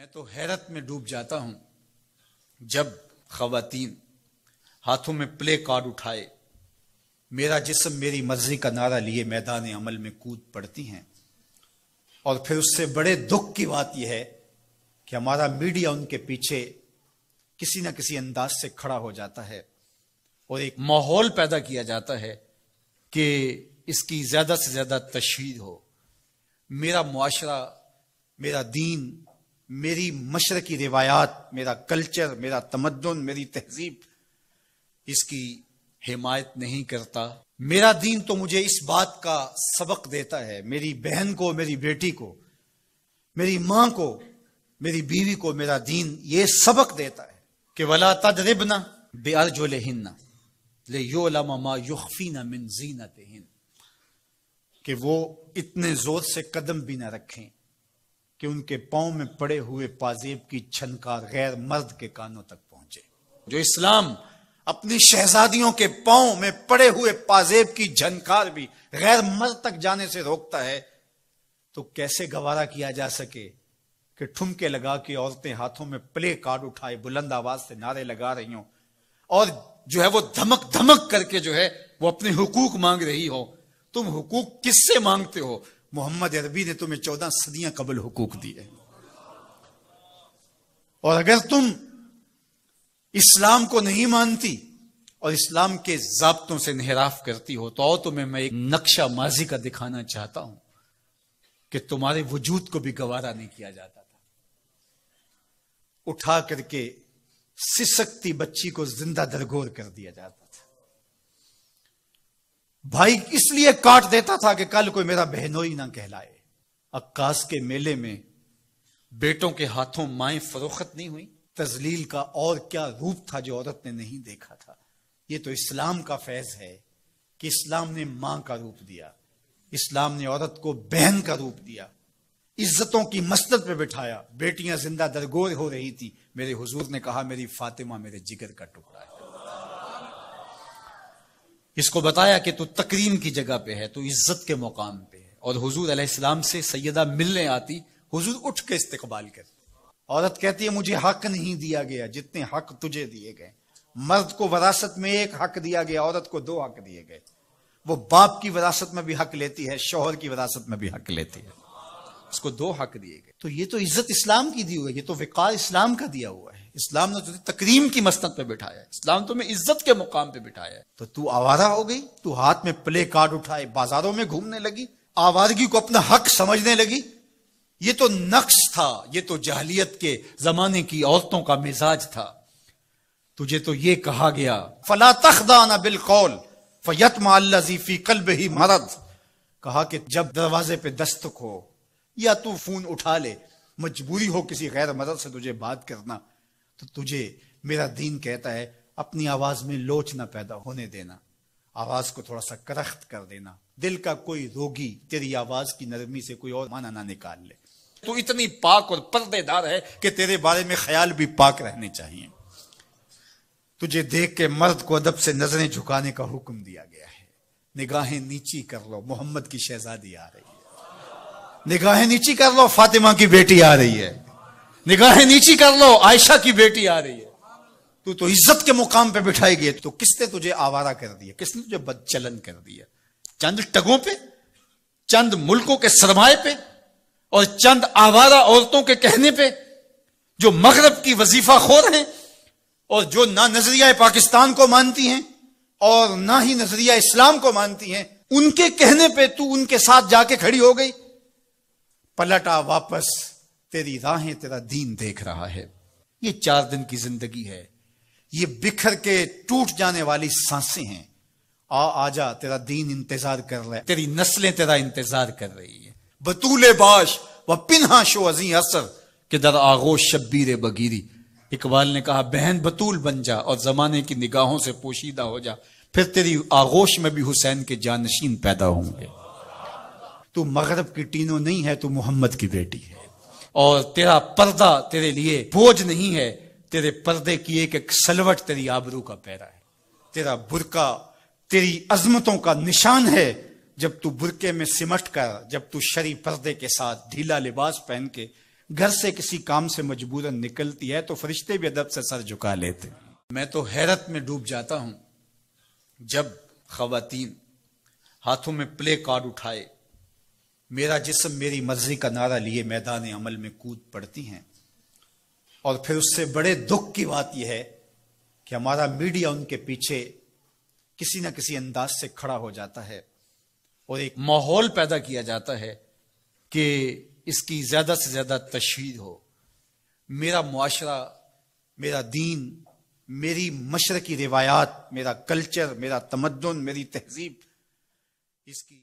मैं तो हैरत में डूब जाता हूं जब खातन हाथों में प्ले कार्ड उठाए मेरा जिसम मेरी मर्जी का नारा लिए मैदान अमल में कूद पड़ती हैं और फिर उससे बड़े दुख की बात यह है कि हमारा मीडिया उनके पीछे किसी ना किसी अंदाज से खड़ा हो जाता है और एक माहौल पैदा किया जाता है कि इसकी ज्यादा से ज्यादा तशहर हो मेरा मुआरा मेरा दीन मेरी मशरकी रिवायात मेरा कल्चर मेरा तमद्दन मेरी तहजीब इसकी हिमायत नहीं करता मेरा दीन तो मुझे इस बात का सबक देता है मेरी बहन को मेरी बेटी को मेरी माँ को मेरी बीवी को मेरा दीन ये सबक देता है कि वला तदरिबना बे अर्जुल हिन्ना ले यो लमा युफीना मिन जीनत हिन वो इतने जोर से कदम भी ना रखें कि उनके पाँव में पड़े हुए पाजेब की छनकार गैर मर्द के कानों तक पहुंचे जो इस्लाम अपनी शहजादियों के पाँव में पड़े हुए पाजेब की झनकार भी गैर मर्द तक जाने से रोकता है तो कैसे गवारा किया जा सके कि ठुमके लगा के औरतें हाथों में प्ले कार्ड उठाए बुलंद आवाज से नारे लगा रही हों और जो है वो धमक धमक करके जो है वो अपने हुकूक मांग रही हो तुम हुकूक किससे मांगते हो मोहम्मद अरबी ने तुम्हें चौदह सदियां कबल हुकूक दिए और अगर तुम इस्लाम को नहीं मानती और इस्लाम के जबतों से नहराफ करती हो तो तुम्हें मैं एक नक्शा माजी का दिखाना चाहता हूं कि तुम्हारे वजूद को भी गवारा नहीं किया जाता था उठा करके सिसकती बच्ची को जिंदा दरगोर कर दिया जाता भाई इसलिए काट देता था कि कल कोई मेरा बहनोई ना कहलाए अक्कास के मेले में बेटों के हाथों माए फरोखत नहीं हुई तजलील का और क्या रूप था जो औरत ने नहीं देखा था ये तो इस्लाम का फैज है कि इस्लाम ने मां का रूप दिया इस्लाम ने औरत को बहन का रूप दिया इज्जतों की मस्तद पे बिठाया बेटियां जिंदा दरगोर हो रही थी मेरे हुजूर ने कहा मेरी फातिमा मेरे जिगर का टुकड़ा है इसको बताया कि तू तकरीम की जगह पे है तू इज्जत के मुकाम पे है और हुजूर अलैहिस्सलाम से सैदा मिलने आती हुजूर उठ के इस्तकबाल करते औरत कहती है मुझे हक नहीं दिया गया जितने हक तुझे दिए गए मर्द को वरासत में एक हक दिया गया औरत को दो हक दिए गए वो बाप की विरासत में भी हक लेती है शोहर की विरासत में भी हक लेती है उसको दो हक दिए गए तो ये तो इज्जत इस्लाम की दी हुई है ये तो विकार इस्लाम का दिया हुआ है इस्लाम ने तुझे तकरीम की मस्तक पे बिठाया इस्लाम तुम्हें इज्जत के मुकाम पे बिठाया तो तू आवारा हो गई तू हाथ में प्ले कार्ड उठाए बाजारों में घूमने लगी आवारगी को अपना हक समझने लगी ये तो नक्श था ये तो जहलियत के जमाने की औरतों का मिजाज था तुझे तो ये कहा गया फला तखदाना बिलकौल फयत माल्लाजीफी कल ही मरद कहा कि जब दरवाजे पे दस्तक हो या तू फोन उठा ले मजबूरी हो किसी गैर मदद से तुझे बात करना तो तुझे मेरा दीन कहता है अपनी आवाज में लोच ना पैदा होने देना आवाज को थोड़ा सा करख्त कर देना दिल का कोई रोगी तेरी आवाज की नरमी से कोई और माना ना निकाल ले तू इतनी पाक और पर्देदार है कि तेरे बारे में ख्याल भी पाक रहने चाहिए तुझे देख के मर्द को अदब से नजरें झुकाने का हुक्म दिया गया है निगाहें नीची कर लो मोहम्मद की शहजादी आ रही है निगाहें नीची कर लो फातिमा की बेटी आ रही है निगाहें नीची कर लो आयशा की बेटी आ रही है तू तो इज्जत के मुकाम पे बिठाई गई तो किसने तुझे आवारा कर दिया किसने तुझे बदचलन कर दिया चंद टगों पे चंद मुल्कों के सरमाए पे और चंद आवारा औरतों के कहने पे जो मगरब की वजीफा खोर हैं और जो ना नजरिया पाकिस्तान को मानती हैं और ना ही नजरिया इस्लाम को मानती हैं उनके कहने पे तू उनके साथ जाके खड़ी हो गई पलटा वापस तेरी राहें तेरा दीन देख रहा है ये चार दिन की जिंदगी है ये बिखर के टूट जाने वाली सांसें हैं आ आजा तेरा दीन इंतजार कर रहा है तेरी नस्लें तेरा इंतजार कर रही है बतूल बाश व पिन्हा शो अजी असर के दर आगोश शब्बीर बगीरी इकबाल ने कहा बहन बतूल बन जा और जमाने की निगाहों से पोशीदा हो जा फिर तेरी आगोश में भी हुसैन के जानशीन पैदा होंगे तू मगरब की टीनों नहीं है तू मोहम्मद की बेटी है और तेरा पर्दा तेरे लिए बोझ नहीं है तेरे पर्दे की एक एक सलवट तेरी आबरू का पैरा है तेरा बुरका तेरी अजमतों का निशान है जब तू बुरके में सिमट कर जब तू शरी पर्दे के साथ ढीला लिबास पहन के घर से किसी काम से मजबूरन निकलती है तो फरिश्ते भी अदब से सर झुका लेते मैं तो हैरत में डूब जाता हूं जब खातन हाथों में प्ले कार्ड उठाए मेरा जिसम मेरी मर्जी का नारा लिए मैदान अमल में कूद पड़ती हैं और फिर उससे बड़े दुख की बात यह है कि हमारा मीडिया उनके पीछे किसी न किसी अंदाज से खड़ा हो जाता है और एक माहौल पैदा किया जाता है कि इसकी ज्यादा से ज्यादा तशहर हो मेरा मुआरा मेरा दीन मेरी मशरकी रिवायात मेरा कल्चर मेरा तमदन मेरी तहजीब इसकी